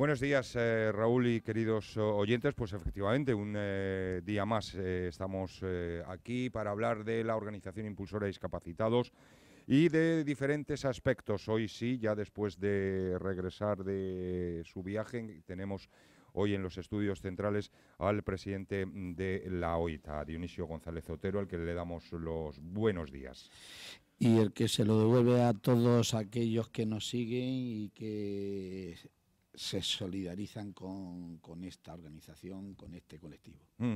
Buenos días, eh, Raúl y queridos eh, oyentes. Pues efectivamente, un eh, día más estamos aquí para hablar de la Organización Impulsora de Discapacitados y de diferentes aspectos. Hoy sí, ya después de regresar de su viaje, tenemos hoy en los estudios centrales al presidente de la OITA, Dionisio González Otero, al que le damos los buenos días y el que se lo devuelve a todos aquellos que nos siguen y que se solidarizan con, esta organización, con este colectivo. Mm.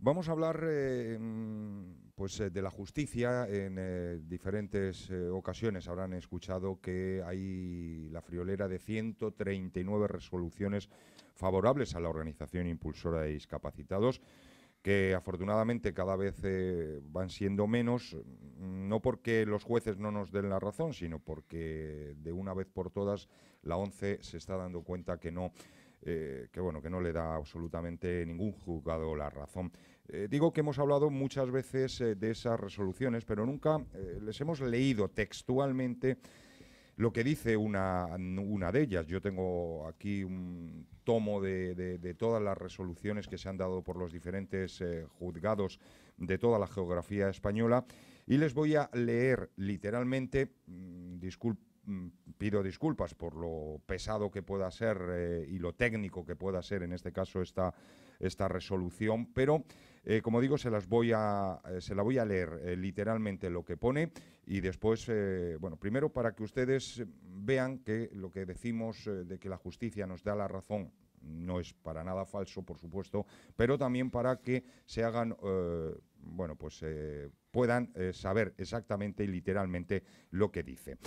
Vamos a hablar eh, mm, pues, eh, de la justicia. En eh, diferentes ocasiones habrán escuchado que hay la friolera de 139 resoluciones favorables a la organización impulsora de discapacitados que afortunadamente cada vez eh, van siendo menos, mm, no porque los jueces no nos den la razón, sino porque de una vez por todas la ONCE se está dando cuenta que no, eh, bueno, que no le da absolutamente ningún juzgado la razón. Eh, digo que hemos hablado muchas veces de esas resoluciones, pero nunca les hemos leído textualmente lo que dice una, de ellas. Yo tengo aquí un tomo de, todas las resoluciones que se han dado por los diferentes eh, juzgados de toda la geografía española y les voy a leer literalmente, mm, mm, pido disculpas por lo pesado que pueda ser eh, y lo técnico que pueda ser en este caso esta, esta resolución, pero eh, como digo, se las voy a, eh, se la voy a leer eh, literalmente lo que pone y después, bueno, primero para que ustedes vean que lo que decimos de que la justicia nos da la razón no es para nada falso, por supuesto, pero también para que se hagan, bueno, pues puedan saber exactamente y literalmente lo que dice.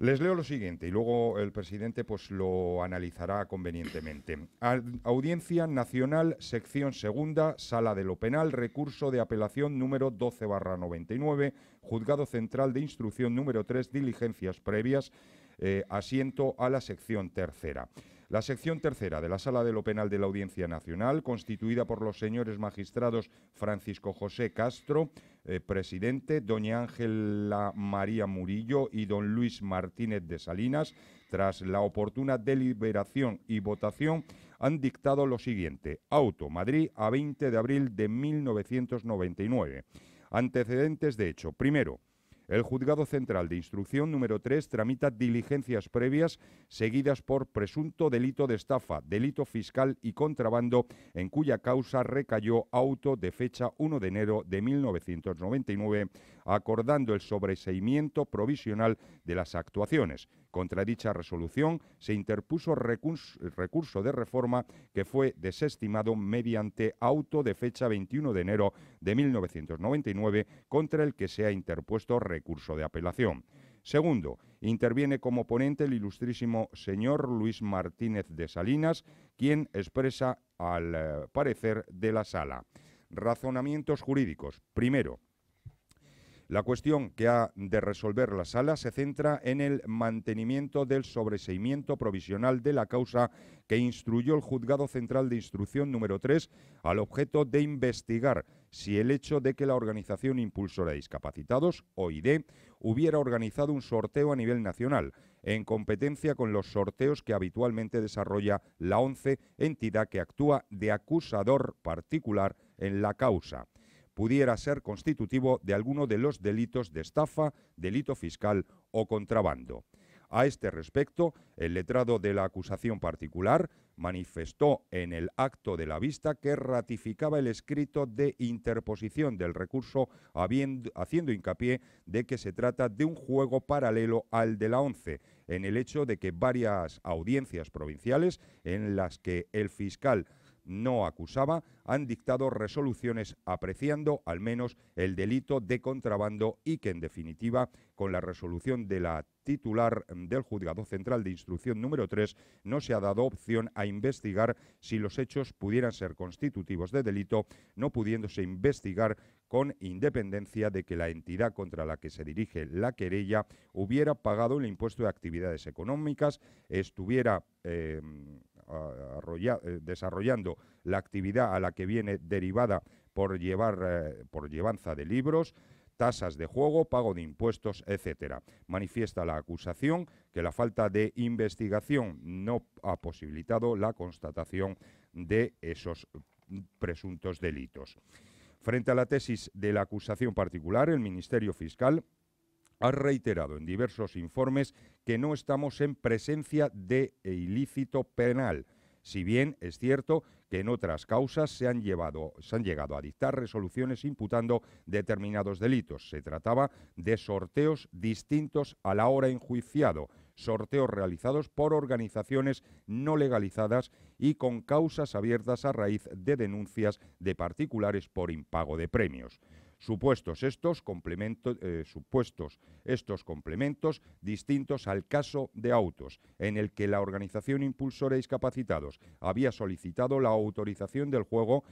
Les leo lo siguiente y luego el presidente pues lo analizará convenientemente. Audiencia Nacional, sección segunda, sala de lo penal, recurso de apelación número 12 barra 99, juzgado central de instrucción número 3, diligencias previas, eh, asiento a la sección tercera. La sección tercera de la Sala de lo Penal de la Audiencia Nacional, constituida por los señores magistrados Francisco José Castro, eh, presidente, doña Ángela María Murillo y don Luis Martínez de Salinas, tras la oportuna deliberación y votación, han dictado lo siguiente. Auto, Madrid, a 20 de abril de 1999. Antecedentes de hecho. Primero, el Juzgado Central de Instrucción número 3 tramita diligencias previas seguidas por presunto delito de estafa, delito fiscal y contrabando, en cuya causa recayó auto de fecha 1 de enero de 1999 acordando el sobreseimiento provisional de las actuaciones. Contra dicha resolución se interpuso recurso, de reforma que fue desestimado mediante auto de fecha 21 de enero de 1999 contra el que se ha interpuesto recurso de apelación. Segundo, interviene como ponente el ilustrísimo señor Luis Martínez de Salinas, quien expresa al eh, parecer de la sala razonamientos jurídicos. Primero, la cuestión que ha de resolver la sala se centra en el mantenimiento del sobreseimiento provisional de la causa que instruyó el Juzgado Central de Instrucción número 3 al objeto de investigar si el hecho de que la Organización Impulsora de Discapacitados, OID, hubiera organizado un sorteo a nivel nacional, en competencia con los sorteos que habitualmente desarrolla la ONCE, entidad que actúa de acusador particular en la causa pudiera ser constitutivo de alguno de los delitos de estafa, delito fiscal o contrabando. A este respecto, el letrado de la acusación particular manifestó en el acto de la vista que ratificaba el escrito de interposición del recurso, haciendo hincapié de que se trata de un juego paralelo al de la ONCE, en el hecho de que varias audiencias provinciales en las que el fiscal no acusaba, han dictado resoluciones apreciando al menos el delito de contrabando y que en definitiva con la resolución de la titular del Juzgado Central de Instrucción número 3 no se ha dado opción a investigar si los hechos pudieran ser constitutivos de delito, no pudiéndose investigar con independencia de que la entidad contra la que se dirige la querella hubiera pagado el impuesto de actividades económicas, estuviera em, eh, desarrollando la actividad a la que viene derivada por, llevar, eh, por llevanza de libros, tasas de juego, pago de impuestos, etcétera. Manifiesta la acusación que la falta de investigación no ha posibilitado la constatación de esos presuntos delitos. Frente a la tesis de la acusación particular, el Ministerio Fiscal ha reiterado en diversos informes que no estamos en presencia de ilícito penal, si bien es cierto que en otras causas se han, llegado a dictar resoluciones imputando determinados delitos. Se trataba de sorteos distintos a la hora enjuiciado, sorteos realizados por organizaciones no legalizadas y con causas abiertas a raíz de denuncias de particulares por impago de premios supuestos estos complementos, eh, supuestos estos complementos distintos al caso de autos, en el que la organización impulsora discapacitados había solicitado la autorización del juego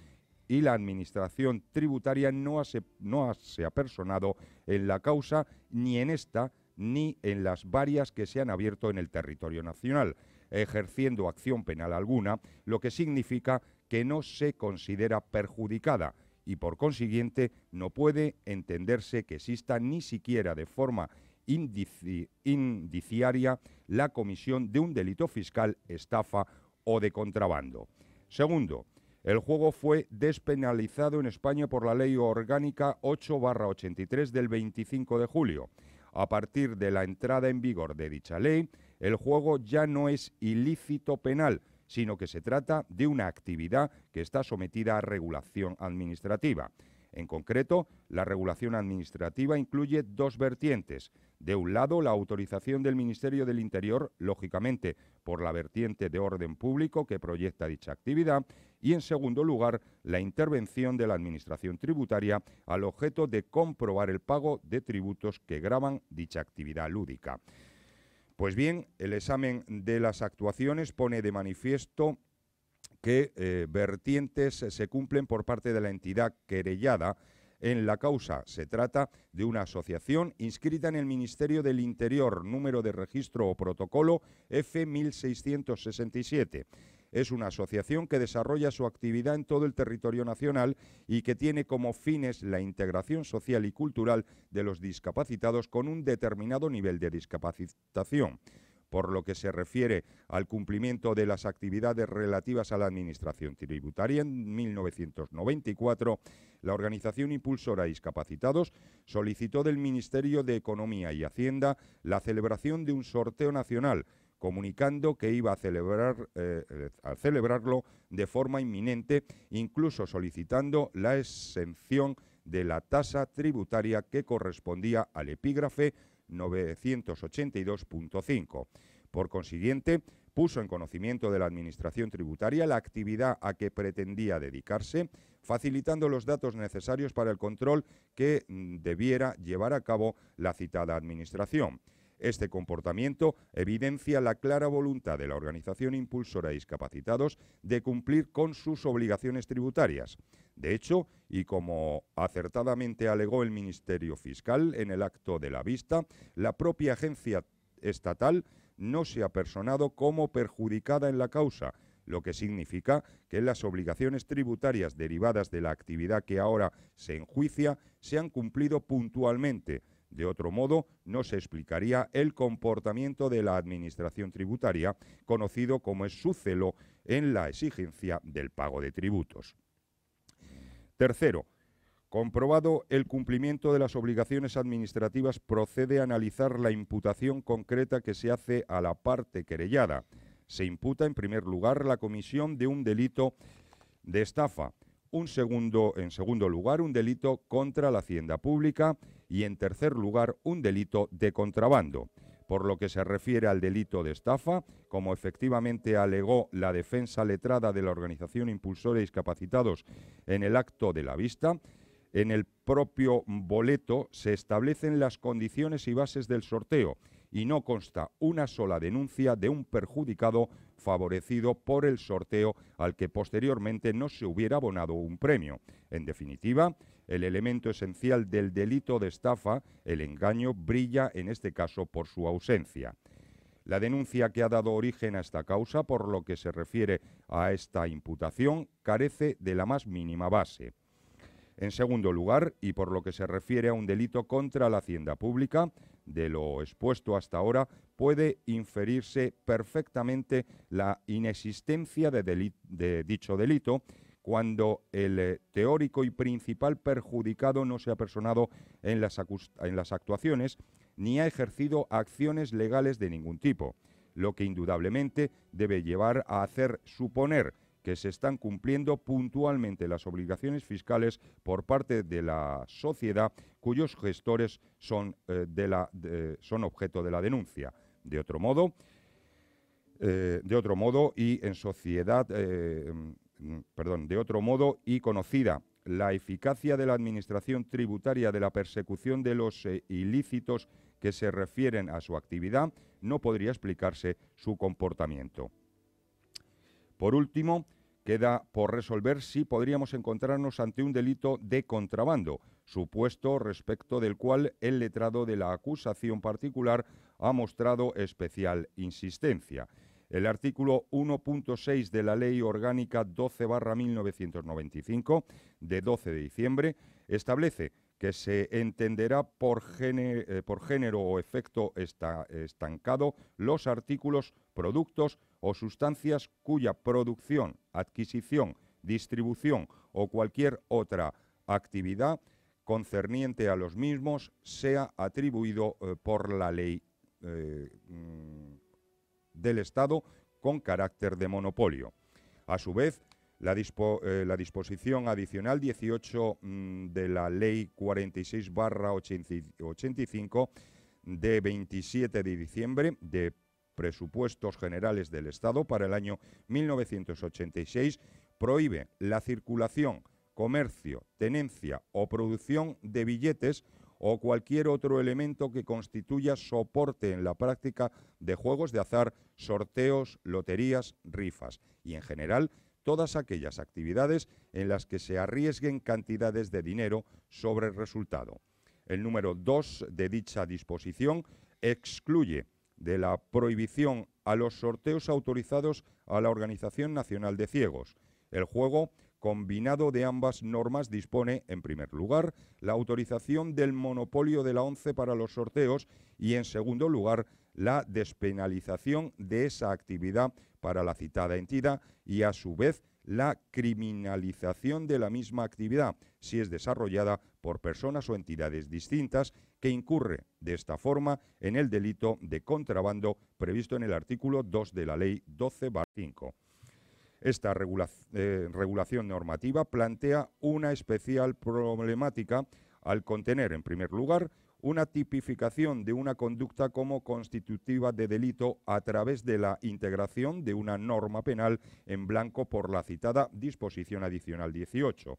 y la administración tributaria no, no se ha personado en la causa ni en esta ni en las varias que se han abierto en el territorio nacional, ejerciendo acción penal alguna, lo que significa que no se considera perjudicada y por consiguiente no puede entenderse que exista ni siquiera de forma indiciaria la comisión de un delito fiscal, estafa o de contrabando. Segundo, el juego fue despenalizado en España por la Ley Orgánica 8-83 del 25 de julio. A partir de la entrada en vigor de dicha ley, el juego ya no es ilícito penal, sino que se trata de una actividad que está sometida a regulación administrativa. En concreto, la regulación administrativa incluye dos vertientes. De un lado, la autorización del Ministerio del Interior, lógicamente por la vertiente de orden público que proyecta dicha actividad, y en segundo lugar, la intervención de la Administración tributaria al objeto de comprobar el pago de tributos que graban dicha actividad lúdica. Pues bien, el examen de las actuaciones pone de manifiesto que eh, vertientes se cumplen por parte de la entidad querellada en la causa. Se trata de una asociación inscrita en el Ministerio del Interior, número de registro o protocolo F1667. Es una asociación que desarrolla su actividad en todo el territorio nacional y que tiene como fines la integración social y cultural de los discapacitados con un determinado nivel de discapacitación por lo que se refiere al cumplimiento de las actividades relativas a la Administración Tributaria. En 1994, la organización impulsora Discapacitados solicitó del Ministerio de Economía y Hacienda la celebración de un sorteo nacional comunicando que iba eh, a, celebrarlo de forma inminente, incluso solicitando la exención de la tasa tributaria que correspondía al epígrafe 982.5. Por consiguiente, puso en conocimiento de la Administración Tributaria la actividad a que pretendía dedicarse, facilitando los datos necesarios para el control que mm, debiera llevar a cabo la citada Administración. Este comportamiento evidencia la clara voluntad de la organización impulsora de discapacitados de cumplir con sus obligaciones tributarias. De hecho, y como acertadamente alegó el Ministerio Fiscal en el acto de la vista, la propia agencia estatal no se ha personado como perjudicada en la causa, lo que significa que las obligaciones tributarias derivadas de la actividad que ahora se enjuicia se han cumplido puntualmente de otro modo, no se explicaría el comportamiento de la Administración tributaria, conocido como es su celo en la exigencia del pago de tributos. Tercero, Comprobado el cumplimiento de las obligaciones administrativas, procede a analizar la imputación concreta que se hace a la parte querellada. Se imputa, en primer lugar, la comisión de un delito de estafa en segundo lugar, un delito contra la hacienda pública y en tercer lugar, un delito de contrabando. Por lo que se refiere al delito de estafa, como efectivamente alegó la defensa letrada de la organización Impulsores Discapacitados en el acto de la vista, en el propio boleto se establecen las condiciones y bases del sorteo y no consta una sola denuncia de un perjudicado favorecido por el sorteo al que posteriormente no se hubiera abonado un premio. En definitiva, el elemento esencial del delito de estafa, el engaño, brilla en este caso por su ausencia. La denuncia que ha dado origen a esta causa, por lo que se refiere a esta imputación, carece de la más mínima base. En segundo lugar, y por lo que se refiere a un delito contra la hacienda pública, de lo expuesto hasta ahora puede inferirse perfectamente la inexistencia de, dicho delito cuando el eh, teórico y principal perjudicado no se ha personado en las, en las actuaciones ni ha ejercido acciones legales de ningún tipo, lo que indudablemente debe llevar a hacer suponer que se están cumpliendo puntualmente las obligaciones fiscales por parte de la sociedad cuyos gestores son, eh, de son objeto de la denuncia. De otro modo, eh, de otro modo y en sociedad, eh, mm, perdón, de otro modo y conocida la eficacia de la administración tributaria de la persecución de los ilícitos que se refieren a su actividad, no podría explicarse su comportamiento. Por último, Queda por resolver si podríamos encontrarnos ante un delito de contrabando, supuesto respecto del cual el letrado de la acusación particular ha mostrado especial insistencia. El artículo 1.6 de la Ley Orgánica 12-1995, de 12 de diciembre, establece que se entenderá por, eh, género, o efecto estancado los artículos, productos, o sustancias cuya producción, adquisición, distribución o cualquier otra actividad concerniente a los mismos sea atribuido eh, por la ley eh, mm, del Estado con carácter de monopolio. A su vez, la, eh, disposición adicional 18 mm, de la Ley 46-85 de 27 de diciembre de Presupuestos Generales del Estado para el año 1986 prohíbe la circulación, comercio, tenencia o producción de billetes o cualquier otro elemento que constituya soporte en la práctica de juegos de azar, sorteos, loterías, rifas y, en general, todas aquellas actividades en las que se arriesguen cantidades de dinero sobre el resultado. El número 2 de dicha disposición excluye de la prohibición a los sorteos autorizados a la Organización Nacional de Ciegos. El juego combinado de ambas normas dispone, en primer lugar, la autorización del monopolio de la ONCE para los sorteos y, en segundo lugar, la despenalización de esa actividad para la citada entidad y, a su vez, la criminalización de la misma actividad si es desarrollada por personas o entidades distintas que incurre de esta forma en el delito de contrabando previsto en el artículo 2 de la Ley 12-5. Esta eh, regulación normativa plantea una especial problemática al contener, en primer lugar, una tipificación de una conducta como constitutiva de delito a través de la integración de una norma penal en blanco por la citada disposición adicional 18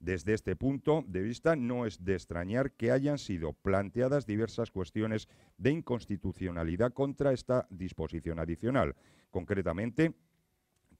desde este punto de vista, no es de extrañar que hayan sido planteadas diversas cuestiones de inconstitucionalidad contra esta disposición adicional. Concretamente,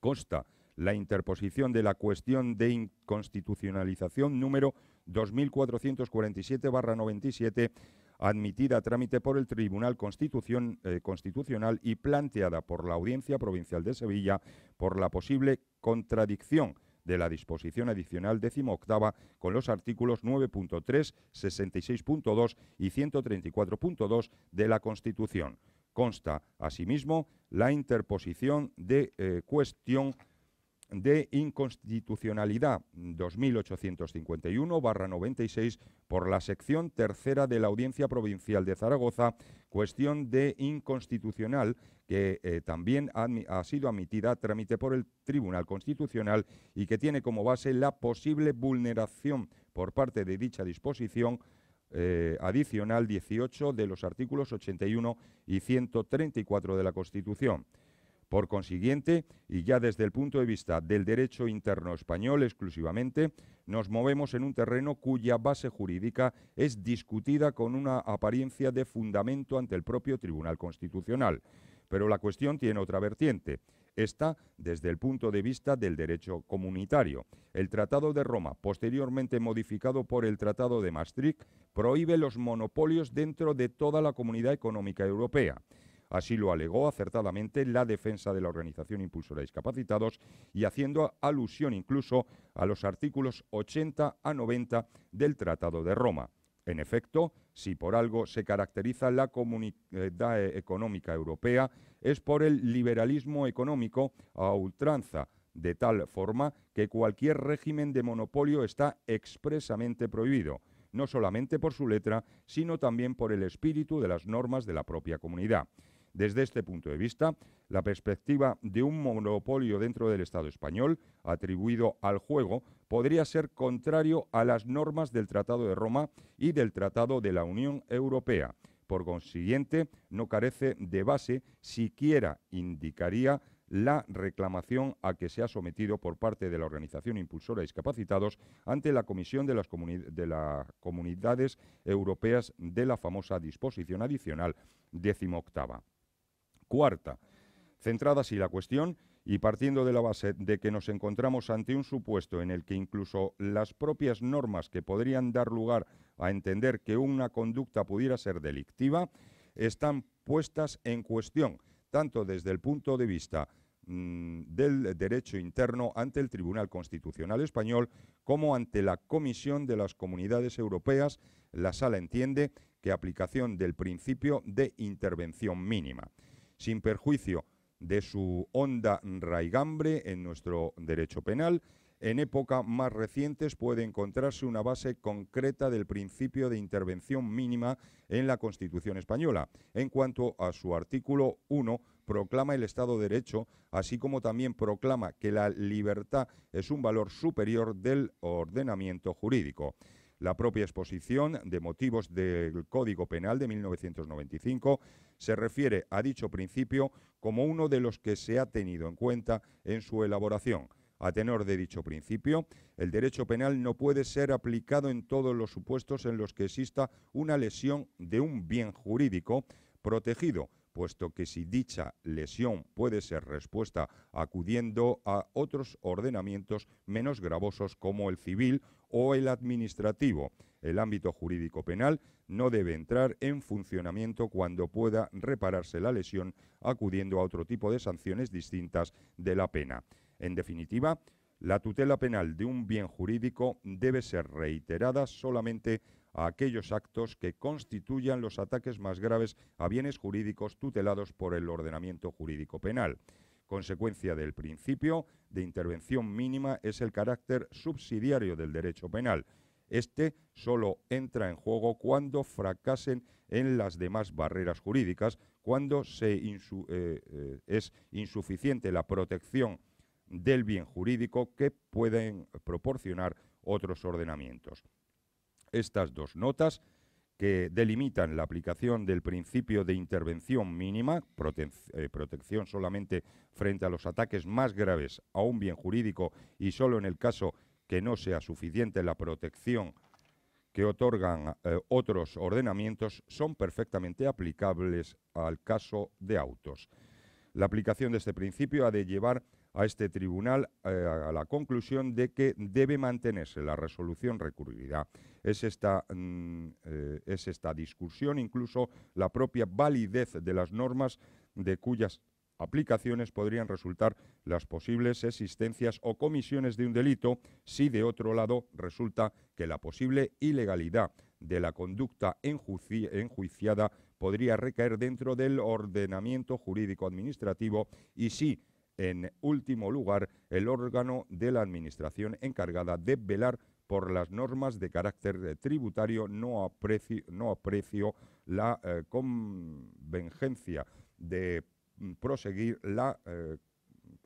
consta la interposición de la cuestión de inconstitucionalización número 2447-97 admitida a trámite por el Tribunal eh, Constitucional y planteada por la Audiencia Provincial de Sevilla por la posible contradicción de la disposición adicional octava con los artículos 9.3, 66.2 y 134.2 de la Constitución. Consta, asimismo, la interposición de eh, cuestión de inconstitucionalidad 2851-96 por la sección tercera de la Audiencia Provincial de Zaragoza, cuestión de inconstitucional que eh, también ha, sido admitida a trámite por el Tribunal Constitucional y que tiene como base la posible vulneración por parte de dicha disposición eh, adicional 18 de los artículos 81 y 134 de la Constitución. Por consiguiente, y ya desde el punto de vista del derecho interno español exclusivamente, nos movemos en un terreno cuya base jurídica es discutida con una apariencia de fundamento ante el propio Tribunal Constitucional. Pero la cuestión tiene otra vertiente. Esta, desde el punto de vista del derecho comunitario. El Tratado de Roma, posteriormente modificado por el Tratado de Maastricht, prohíbe los monopolios dentro de toda la comunidad económica europea. Así lo alegó acertadamente la defensa de la Organización Impulsora de Discapacitados y haciendo alusión incluso a los artículos 80 a 90 del Tratado de Roma. En efecto, si por algo se caracteriza la comunidad económica europea, es por el liberalismo económico a ultranza, de tal forma que cualquier régimen de monopolio está expresamente prohibido, no solamente por su letra, sino también por el espíritu de las normas de la propia comunidad. Desde este punto de vista, la perspectiva de un monopolio dentro del Estado español atribuido al juego podría ser contrario a las normas del Tratado de Roma y del Tratado de la Unión Europea. Por consiguiente, no carece de base, siquiera indicaría la reclamación a que se ha sometido por parte de la Organización Impulsora de Discapacitados ante la Comisión de las, Comunidades Europeas de la famosa disposición adicional decimoctava cuarta. Centrada así la cuestión y partiendo de la base de que nos encontramos ante un supuesto en el que incluso las propias normas que podrían dar lugar a entender que una conducta pudiera ser delictiva están puestas en cuestión, tanto desde el punto de vista mm, del derecho interno ante el Tribunal Constitucional Español como ante la Comisión de las Comunidades Europeas. La sala entiende que aplicación del principio de intervención mínima sin perjuicio de su honda raigambre en nuestro derecho penal, en época más recientes puede encontrarse una base concreta del principio de intervención mínima en la Constitución española. En cuanto a su artículo 1, proclama el Estado de Derecho, así como también proclama que la libertad es un valor superior del ordenamiento jurídico. La propia exposición de motivos del Código Penal de 1995 se refiere a dicho principio como uno de los que se ha tenido en cuenta en su elaboración. A tenor de dicho principio, el derecho penal no puede ser aplicado en todos los supuestos en los que exista una lesión de un bien jurídico protegido puesto que si dicha lesión puede ser respuesta acudiendo a otros ordenamientos menos gravosos como el civil o el administrativo. El ámbito jurídico penal no debe entrar en funcionamiento cuando pueda repararse la lesión acudiendo a otro tipo de sanciones distintas de la pena. En definitiva, la tutela penal de un bien jurídico debe ser reiterada solamente a aquellos actos que constituyan los ataques más graves a bienes jurídicos tutelados por el ordenamiento jurídico penal. Consecuencia del principio de intervención mínima es el carácter subsidiario del derecho penal. Este solo entra en juego cuando fracasen en las demás barreras jurídicas, cuando eh, eh, es insuficiente la protección del bien jurídico que pueden proporcionar otros ordenamientos estas dos notas que delimitan la aplicación del principio de intervención mínima, eh, protección solamente frente a los ataques más graves a un bien jurídico y solo en el caso que no sea suficiente la protección que otorgan eh, otros ordenamientos, son perfectamente aplicables al caso de autos. La aplicación de este principio ha de llevar a este tribunal eh, a la conclusión de que debe mantenerse la resolución recurrida. Es esta, mm, eh, es esta discusión, incluso la propia validez de las normas de cuyas aplicaciones podrían resultar las posibles existencias o comisiones de un delito si de otro lado resulta que la posible ilegalidad de la conducta enjuiciada podría recaer dentro del ordenamiento jurídico administrativo y si en último lugar, el órgano de la Administración encargada de velar por las normas de carácter eh, tributario no aprecio, la eh, convengencia de mm, proseguir la eh,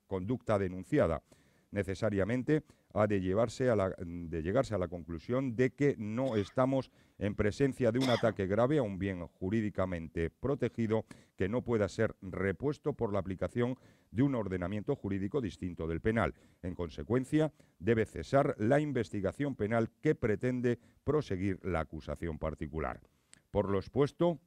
conducta denunciada. Necesariamente ha de, mm, de llegarse a la conclusión de que no estamos en presencia de un ataque grave a un bien jurídicamente protegido que no pueda ser repuesto por la aplicación de un ordenamiento jurídico distinto del penal. En consecuencia, debe cesar la investigación penal que pretende proseguir la acusación particular. Por lo expuesto,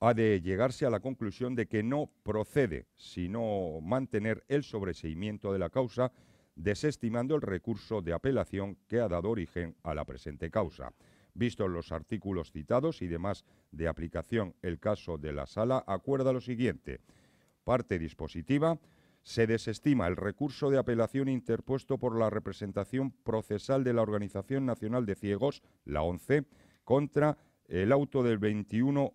ha de llegarse a la conclusión de que no procede, sino mantener el sobreseimiento de la causa desestimando el recurso de apelación que ha dado origen a la presente causa. Vistos los artículos citados y demás de aplicación, el caso de la sala acuerda lo siguiente. Parte dispositiva. Se desestima el recurso de apelación interpuesto por la representación procesal de la Organización Nacional de Ciegos, la ONCE, contra el auto del 21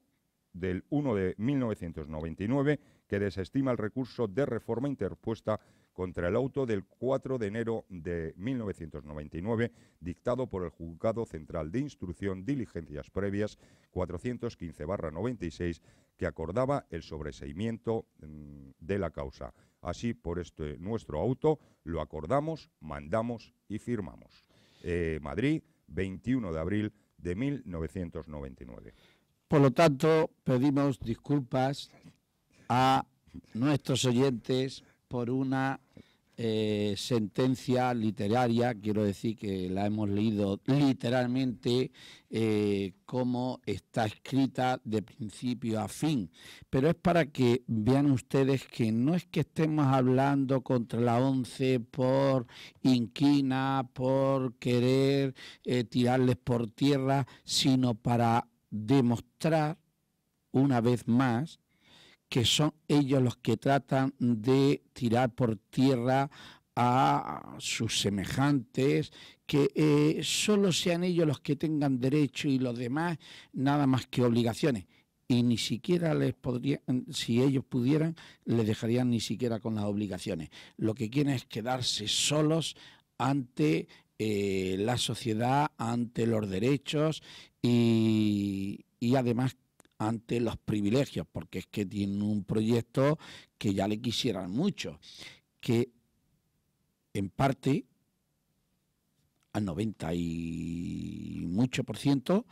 del 1 de 1999 que desestima el recurso de reforma interpuesta contra el auto del 4 de enero de 1999, dictado por el Juzgado Central de Instrucción Diligencias Previas 415-96, que acordaba el sobreseimiento mm, de la causa. Así, por este nuestro auto, lo acordamos, mandamos y firmamos. Eh, Madrid, 21 de abril de 1999. Por lo tanto, pedimos disculpas a nuestros oyentes por una eh, sentencia literaria, quiero decir que la hemos leído literalmente eh, como está escrita de principio a fin, pero es para que vean ustedes que no es que estemos hablando contra la ONCE por inquina, por querer eh, tirarles por tierra, sino para demostrar una vez más que son ellos los que tratan de tirar por tierra a sus semejantes, que eh, solo sean ellos los que tengan derecho y los demás nada más que obligaciones. Y ni siquiera les podrían, si ellos pudieran, les dejarían ni siquiera con las obligaciones. Lo que quieren es quedarse solos ante eh, la sociedad, ante los derechos y, además ante los privilegios, porque es que tiene un proyecto que ya le quisieran mucho, que en parte al 90 y por ciento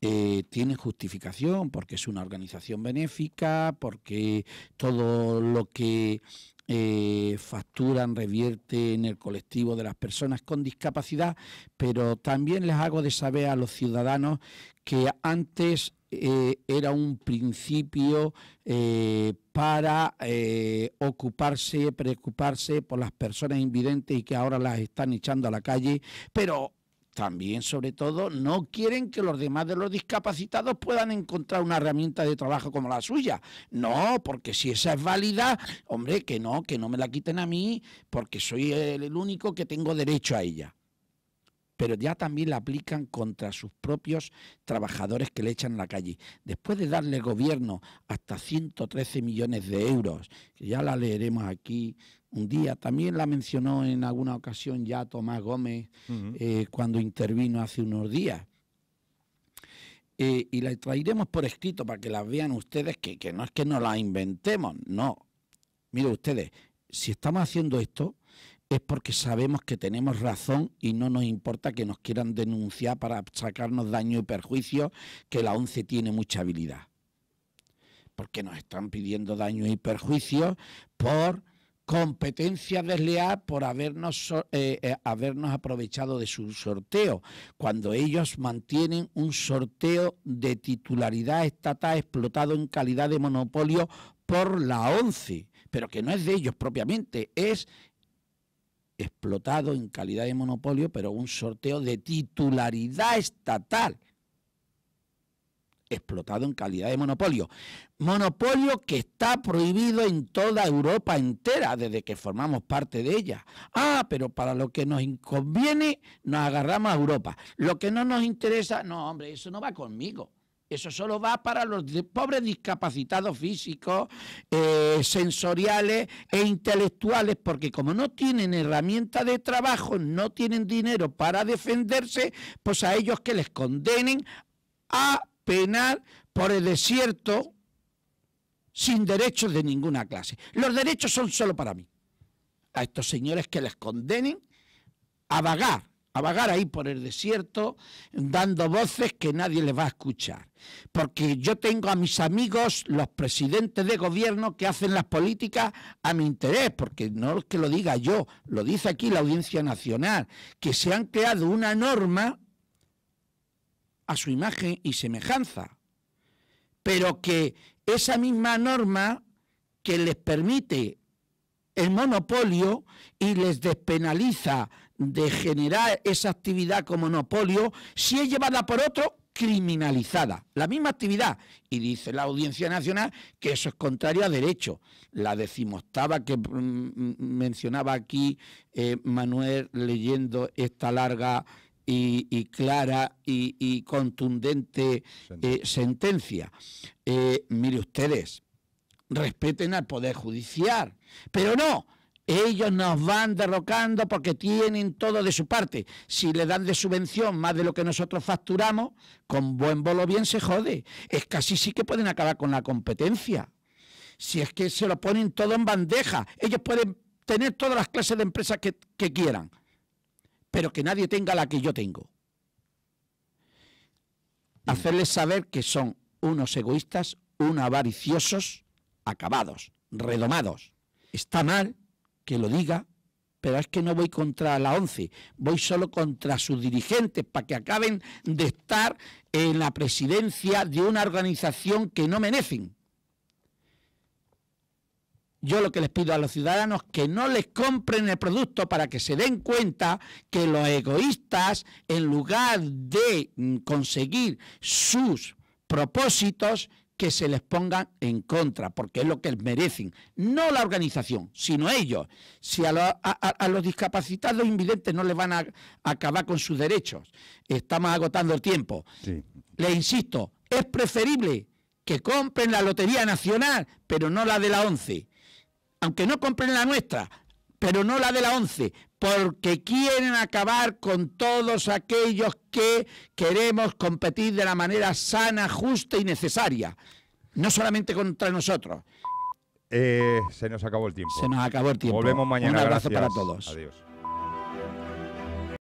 eh, tiene justificación porque es una organización benéfica, porque todo lo que eh, facturan, revierten el colectivo de las personas con discapacidad, pero también les hago de saber a los ciudadanos que antes eh, era un principio eh, para eh, ocuparse, preocuparse por las personas invidentes y que ahora las están echando a la calle, pero también, sobre todo, no quieren que los demás de los discapacitados puedan encontrar una herramienta de trabajo como la suya. No, porque si esa es válida, hombre, que no, que no me la quiten a mí, porque soy el único que tengo derecho a ella pero ya también la aplican contra sus propios trabajadores que le echan a la calle. Después de darle gobierno hasta 113 millones de euros, que ya la leeremos aquí un día, también la mencionó en alguna ocasión ya Tomás Gómez eh, cuando intervino hace unos días. Eh, y la traeremos por escrito para que la vean ustedes, que, no es que no la inventemos, no. Mire ustedes, si estamos haciendo esto, es porque sabemos que tenemos razón y no nos importa que nos quieran denunciar para sacarnos daño y perjuicio, que la ONCE tiene mucha habilidad. Porque nos están pidiendo daño y perjuicio por competencia desleal por habernos, eh, eh, habernos aprovechado de su sorteo, cuando ellos mantienen un sorteo de titularidad estatal explotado en calidad de monopolio por la ONCE, pero que no es de ellos propiamente, es explotado en calidad de monopolio, pero un sorteo de titularidad estatal, explotado en calidad de monopolio. Monopolio que está prohibido en toda Europa entera desde que formamos parte de ella. Ah, pero para lo que nos conviene nos agarramos a Europa. Lo que no nos interesa, no, hombre, eso no va conmigo. Eso solo va para los pobres discapacitados físicos, eh, sensoriales e intelectuales, porque como no tienen herramientas de trabajo, no tienen dinero para defenderse, pues a ellos que les condenen a penar por el desierto sin derechos de ninguna clase. Los derechos son solo para mí. A estos señores que les condenen a vagar a vagar ahí por el desierto dando voces que nadie les va a escuchar. Porque yo tengo a mis amigos, los presidentes de gobierno, que hacen las políticas a mi interés, porque no es que lo diga yo, lo dice aquí la Audiencia Nacional, que se han creado una norma a su imagen y semejanza, pero que esa misma norma que les permite el monopolio y les despenaliza de generar esa actividad como monopolio si es llevada por otro criminalizada. La misma actividad. Y dice la Audiencia Nacional que eso es contrario a derecho. La decimoctava que mm, mm, mencionaba aquí eh, Manuel leyendo esta larga y, clara y, contundente eh, sentencia. Eh, mire ustedes, respeten al Poder Judicial. Pero no, ellos nos van derrocando porque tienen todo de su parte. Si le dan de subvención más de lo que nosotros facturamos, con buen bolo bien se jode. Es casi sí que pueden acabar con la competencia. Si es que se lo ponen todo en bandeja, ellos pueden tener todas las clases de empresas que, que quieran, pero que nadie tenga la que yo tengo. Hacerles saber que son unos egoístas, unos avariciosos, acabados, redomados. Está mal que lo diga, pero es que no voy contra la ONCE, voy solo contra sus dirigentes para que acaben de estar en la presidencia de una organización que no merecen. Yo lo que les pido a los ciudadanos que no les compren el producto para que se den cuenta que los egoístas, en lugar de mm, conseguir sus propósitos, que se les pongan en contra, porque es lo que merecen. No la organización, sino ellos. Si a, a, a los discapacitados invidentes no les van a, acabar con sus derechos, estamos agotando el tiempo. Sí. Les insisto, es preferible que compren la Lotería Nacional, pero no la de la ONCE. Aunque no compren la nuestra, pero no la de la 11 porque quieren acabar con todos aquellos que queremos competir de la manera sana, justa y necesaria, no solamente contra nosotros. Eh, se nos acabó el tiempo. Se nos acabó el tiempo. Volvemos mañana. Un abrazo para todos. Adiós.